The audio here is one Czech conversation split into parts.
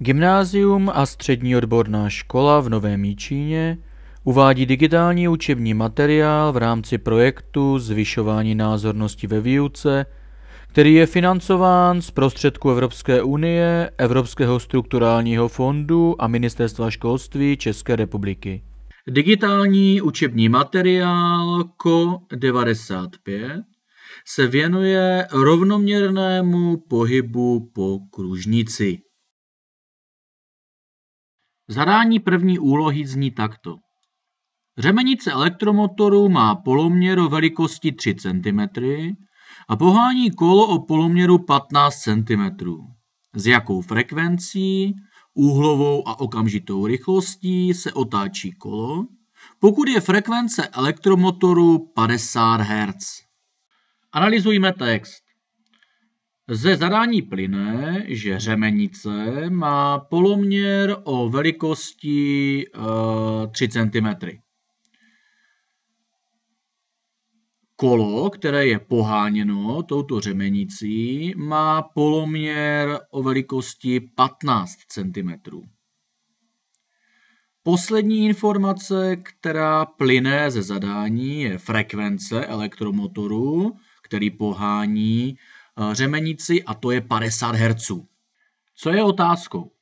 Gymnázium a střední odborná škola v Novém Jíčíně uvádí digitální učební materiál v rámci projektu Zvyšování názornosti ve výuce, který je financován z prostředků Evropské unie, Evropského strukturálního fondu a Ministerstva školství České republiky. Digitální učební materiál KO95 se věnuje rovnoměrnému pohybu po kružnici. Zadání první úlohy zní takto. Řemenice elektromotoru má poloměr velikosti 3 cm a pohání kolo o poloměru 15 cm. S jakou frekvencí, úhlovou a okamžitou rychlostí se otáčí kolo, pokud je frekvence elektromotoru 50 Hz. Analyzujme text. Ze zadání plyne, že řemenice má poloměr o velikosti 3 eh, cm. Kolo, které je poháněno touto řemenicí, má poloměr o velikosti 15 cm. Poslední informace, která plyne ze zadání, je frekvence elektromotoru, který pohání Eh, řemenici a to je 50 Hz. Co je otázkou?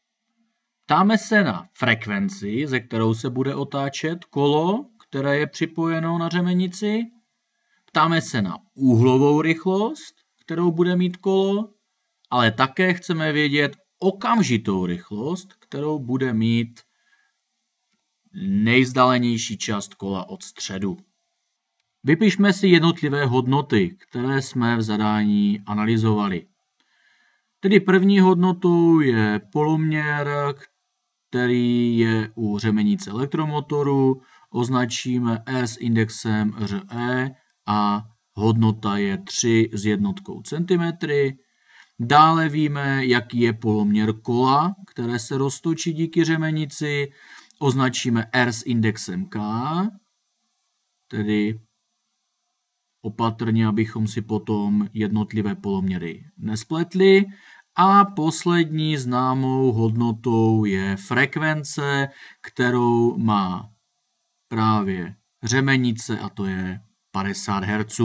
Ptáme se na frekvenci, ze kterou se bude otáčet kolo, které je připojeno na řemenici. Ptáme se na úhlovou rychlost, kterou bude mít kolo, ale také chceme vědět okamžitou rychlost, kterou bude mít nejzdalenější část kola od středu. Vypišme si jednotlivé hodnoty, které jsme v zadání analyzovali. Tedy první hodnotou je poloměr, který je u řemenice elektromotoru, označíme R s indexem RE a hodnota je 3 s jednotkou centimetry. Dále víme, jaký je poloměr kola, které se roztočí díky řemenici, označíme R s indexem K, tedy opatrně, abychom si potom jednotlivé poloměry nespletli. A poslední známou hodnotou je frekvence, kterou má právě řemenice a to je 50 Hz.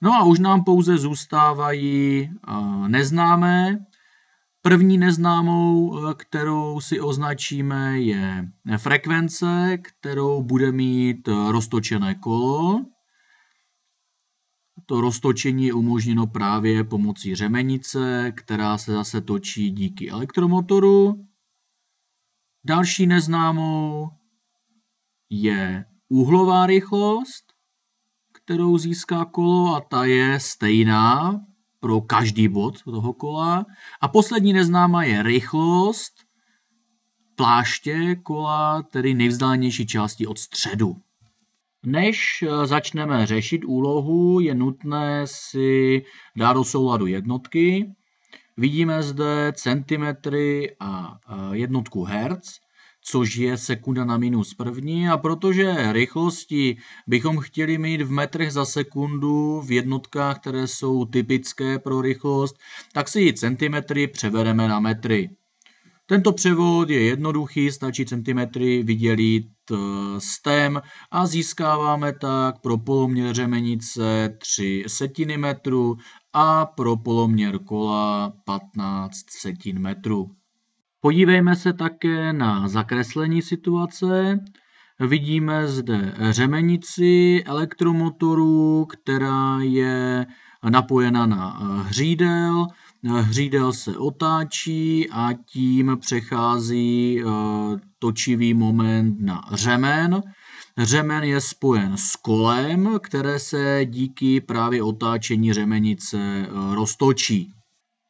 No a už nám pouze zůstávají neznámé, První neznámou, eh, kterou si označíme, je frekvence, kterou bude mít eh, roztočené kolo. To roztočení je umožněno právě pomocí řemenice, která se zase točí díky elektromotoru. Další neznámou je úhlová rychlost, kterou získá kolo a ta je stejná pro každý bod toho kola. A poslední neznáma je rychlost pláště kola, tedy nejvzdálenější části od středu. Než eh, začneme řešit úlohu, je nutné si dát do souladu jednotky. Vidíme zde centimetry a eh, jednotku herc což je sekunda na minus první a protože rychlosti bychom chtěli mít v metrech za sekundu v jednotkách, které jsou typické pro rychlost, tak si centimetry převedeme na metry. Tento převod je jednoduchý, stačí centimetry vydělit eh, stem a získáváme tak pro poloměr řemenice 3 setiny metru a pro poloměr kola 15 setin metru. Podívejme se také na zakreslení situace. Vidíme zde řemenici elektromotoru, která je napojena na hřídel. Hřídel se otáčí a tím přechází eh, točivý moment na řemen. Řemen je spojen s kolem, které se díky právě otáčení řemenice eh, roztočí.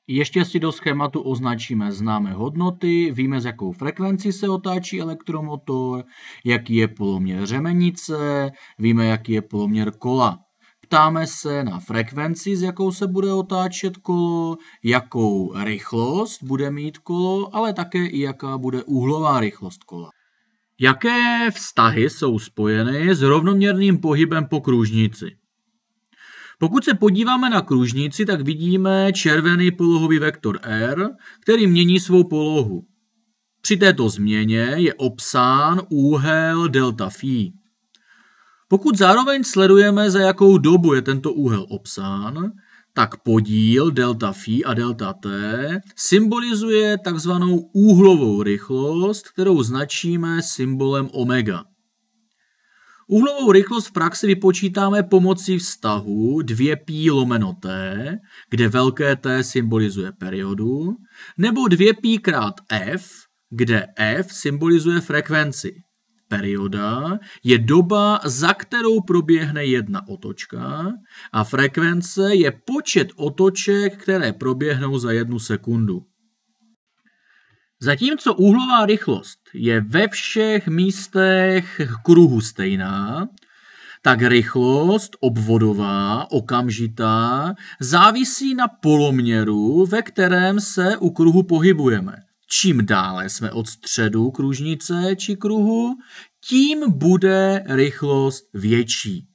Ještě si do schématu označíme známé hodnoty, víme s jakou frekvenci se otáčí elektromotor, jaký je poloměr řemenice, víme jaký je poloměr kola. Ptáme se na frekvenci, s jakou se bude otáčet kolo, jakou rychlost bude mít kolo, ale také i jaká bude úhlová rychlost kola. Jaké vztahy jsou spojeny s rovnoměrným pohybem po kružnici? Pokud se podíváme na kružnici, tak vidíme červený polohový vektor r, který mění svou polohu. Při této změně je obsán úhel delta φ. Pokud zároveň sledujeme, za jakou dobu je tento úhel obsán, tak podíl delta φ a delta t symbolizuje takzvanou úhlovou rychlost, kterou značíme symbolem omega. Úhlovou rychlost v praxi vypočítáme pomocí vztahu 2π lomeno t, kde velké T symbolizuje periodu, nebo 2π krát f, kde f symbolizuje frekvenci. Perioda je doba, za kterou proběhne jedna otočka a frekvence je počet otoček, které proběhnou za jednu sekundu. Zatímco úhlová rychlost je ve všech místech kruhu stejná, tak rychlost obvodová, okamžitá, závisí na poloměru, ve kterém se u kruhu pohybujeme. Čím dále jsme od středu kružnice či kruhu, tím bude rychlost větší.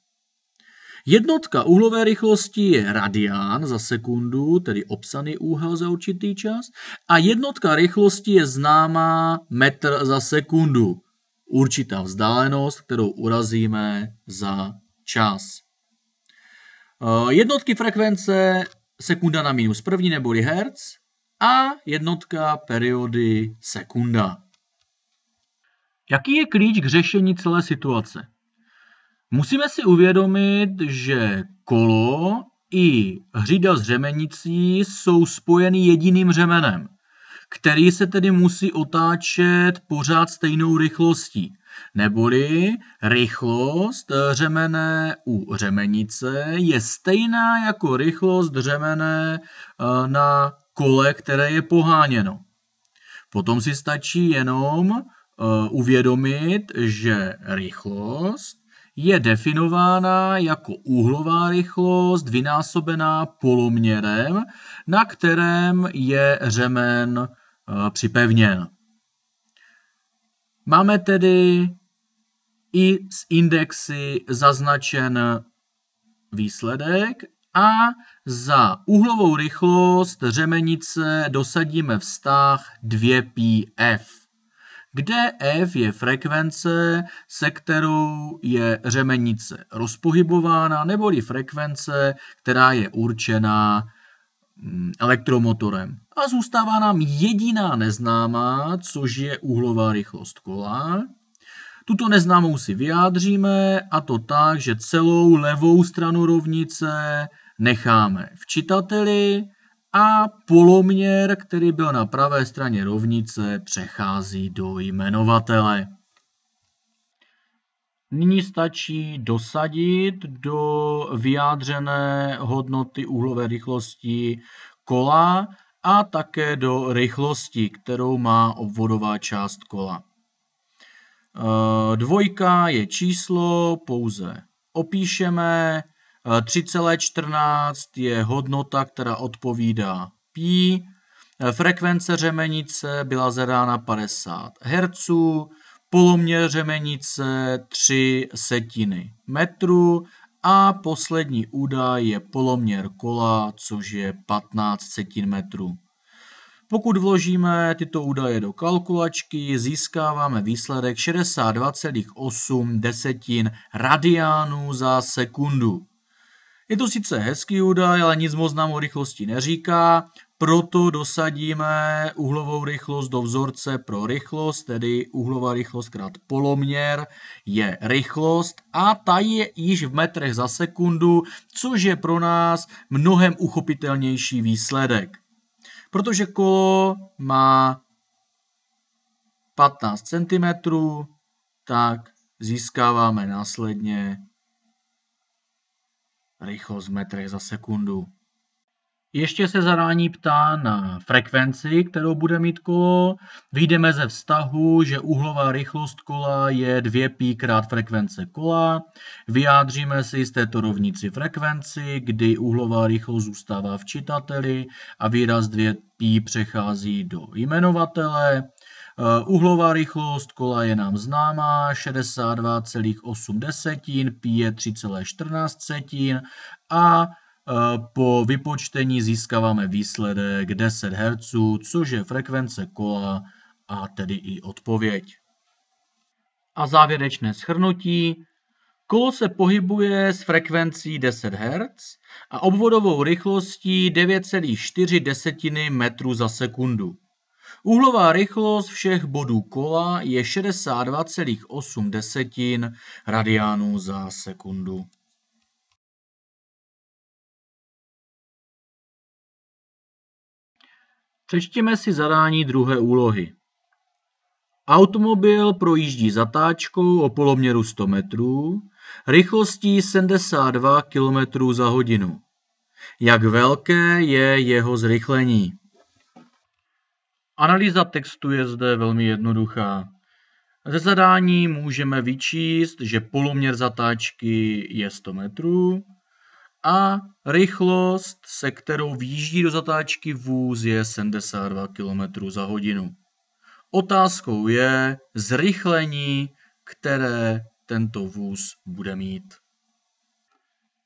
Jednotka úhlové rychlosti je radián za sekundu, tedy obsaný úhel za určitý čas. A jednotka rychlosti je známá metr za sekundu, určitá vzdálenost, kterou urazíme za čas. Eh, jednotky frekvence sekunda na minus první neboli hertz a jednotka periody sekunda. Jaký je klíč k řešení celé situace? Musíme si uvědomit, že kolo i hřída s řemenicí jsou spojeny jediným řemenem, který se tedy musí otáčet pořád stejnou rychlostí. Neboli rychlost řemene u řemenice je stejná jako rychlost řemene eh, na kole, které je poháněno. Potom si stačí jenom eh, uvědomit, že rychlost je definována jako úhlová rychlost vynásobená poloměrem, na kterém je řemen eh, připevněn. Máme tedy i s indexy zaznačen výsledek a za úhlovou rychlost řemenice dosadíme vztah 2πf kde f je frekvence, se kterou je řemenice rozpohybována, neboli frekvence, která je určená mm, elektromotorem. A zůstává nám jediná neznámá, což je úhlová rychlost kola. Tuto neznámou si vyjádříme a to tak, že celou levou stranu rovnice necháme v čitateli a poloměr, který byl na pravé straně rovnice, přechází do jmenovatele. Nyní stačí dosadit do vyjádřené hodnoty úhlové rychlosti kola a také do rychlosti, kterou má obvodová část kola. Eh, dvojka je číslo, pouze opíšeme, 3,14 je hodnota, která odpovídá π. Frekvence řemenice byla zadána 50 Hz, poloměr řemenice 3 setiny metru a poslední údaj je poloměr kola, což je 15 setin metru. Pokud vložíme tyto údaje do kalkulačky, získáváme výsledek 62,8 desetin radiánů za sekundu. Je to sice hezký údaj, ale nic moc nám o rychlosti neříká, proto dosadíme uhlovou rychlost do vzorce pro rychlost, tedy uhlová rychlost krát poloměr je rychlost a ta je již v metrech za sekundu, což je pro nás mnohem uchopitelnější výsledek. Protože kolo má 15 cm, tak získáváme následně rychlost v metrech za sekundu. Ještě se zadání ptá na frekvenci, kterou bude mít kolo. Výjdeme ze vztahu, že úhlová rychlost kola je 2π krát frekvence kola. Vyjádříme si z této rovnici frekvenci, kdy úhlová rychlost zůstává v čitateli a výraz 2π přechází do jmenovatele. Eh, Uhlová rychlost kola je nám známá, 62,8 desetin, pi je 3,14 setin a eh, po vypočtení získáváme výsledek 10 Hz, což je frekvence kola a tedy i odpověď. A závěrečné shrnutí. Kolo se pohybuje s frekvencí 10 Hz a obvodovou rychlostí 9,4 desetiny metru za sekundu. Úhlová rychlost všech bodů kola je 62,8 desetin radiánů za sekundu. Přečtěme si zadání druhé úlohy. Automobil projíždí zatáčkou o poloměru 100 metrů, rychlostí 72 km za hodinu. Jak velké je jeho zrychlení? Analýza textu je zde velmi jednoduchá. Ze zadání můžeme vyčíst, že poloměr zatáčky je 100 metrů a rychlost, se kterou výjíždí do zatáčky vůz, je 72 km za hodinu. Otázkou je zrychlení, které tento vůz bude mít.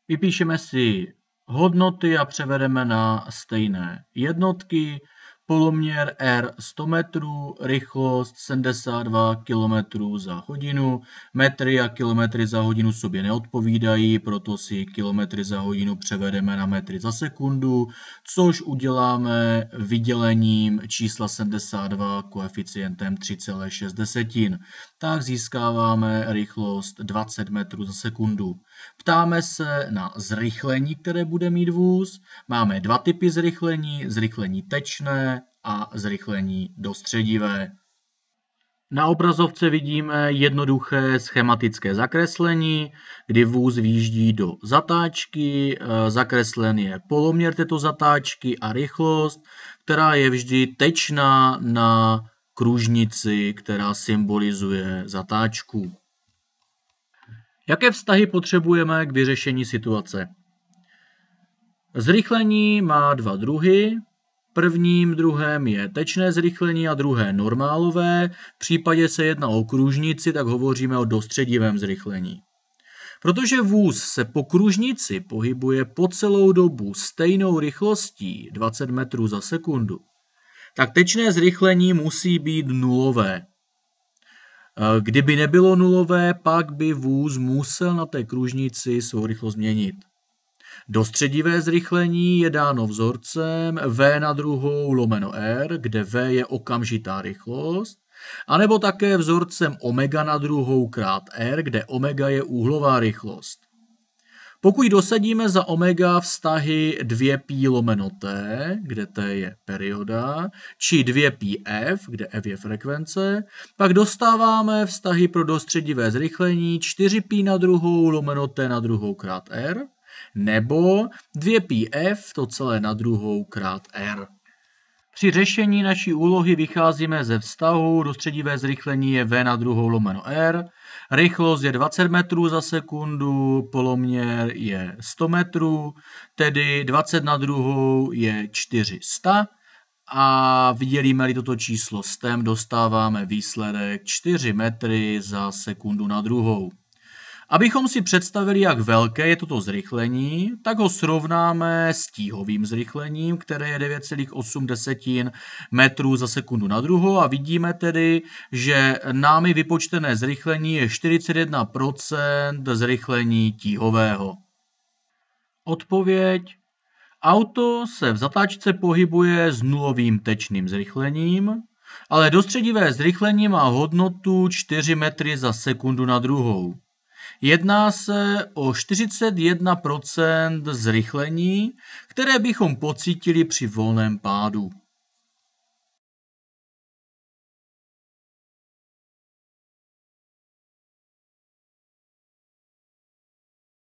Vypíšeme si hodnoty a převedeme na stejné jednotky poloměr R 100 metrů, rychlost 72 km za hodinu, metry a kilometry za hodinu sobě neodpovídají, proto si kilometry za hodinu převedeme na metry za sekundu, což uděláme vydělením čísla 72 koeficientem 3,6 desetin. Tak získáváme rychlost 20 metrů za sekundu. Ptáme se na zrychlení, které bude mít vůz. Máme dva typy zrychlení, zrychlení tečné a zrychlení do středivé. Na obrazovce vidíme jednoduché schematické zakreslení, kdy vůz výjíždí do zatáčky, eh, zakreslen je poloměr této zatáčky a rychlost, která je vždy tečná na kružnici, která symbolizuje zatáčku. Jaké vztahy potřebujeme k vyřešení situace? Zrychlení má dva druhy, prvním, druhém je tečné zrychlení a druhé normálové. V případě se jedná o kružnici, tak hovoříme o dostředivém zrychlení. Protože vůz se po kružnici pohybuje po celou dobu stejnou rychlostí 20 metrů za sekundu, tak tečné zrychlení musí být nulové. E, kdyby nebylo nulové, pak by vůz musel na té kružnici svou rychlost změnit. Dostředivé zrychlení je dáno vzorcem v na druhou lomeno r, kde v je okamžitá rychlost, anebo také vzorcem omega na druhou krát r, kde omega je úhlová rychlost. Pokud dosadíme za omega vztahy 2π lomeno t, kde t je perioda, či 2πf, kde f je frekvence, pak dostáváme vztahy pro dostředivé zrychlení 4π na druhou lomeno t na druhou krát r, nebo 2πf to celé na druhou krát r. Při řešení naší úlohy vycházíme ze vztahu, dostředivé zrychlení je v na druhou lomeno r, rychlost je 20 metrů za sekundu, poloměr je 100 metrů, tedy 20 na druhou je 400 a vydělíme-li toto číslo s dostáváme výsledek 4 metry za sekundu na druhou. Abychom si představili, jak velké je toto zrychlení, tak ho srovnáme s tíhovým zrychlením, které je 9,8 metrů za sekundu na druhou a vidíme tedy, že námi vypočtené zrychlení je 41% zrychlení tíhového. Odpověď Auto se v zatáčce pohybuje s nulovým tečným zrychlením, ale dostředivé zrychlení má hodnotu 4 metry za sekundu na druhou. Jedná se o 41 zrychlení, které bychom pocítili při volném pádu.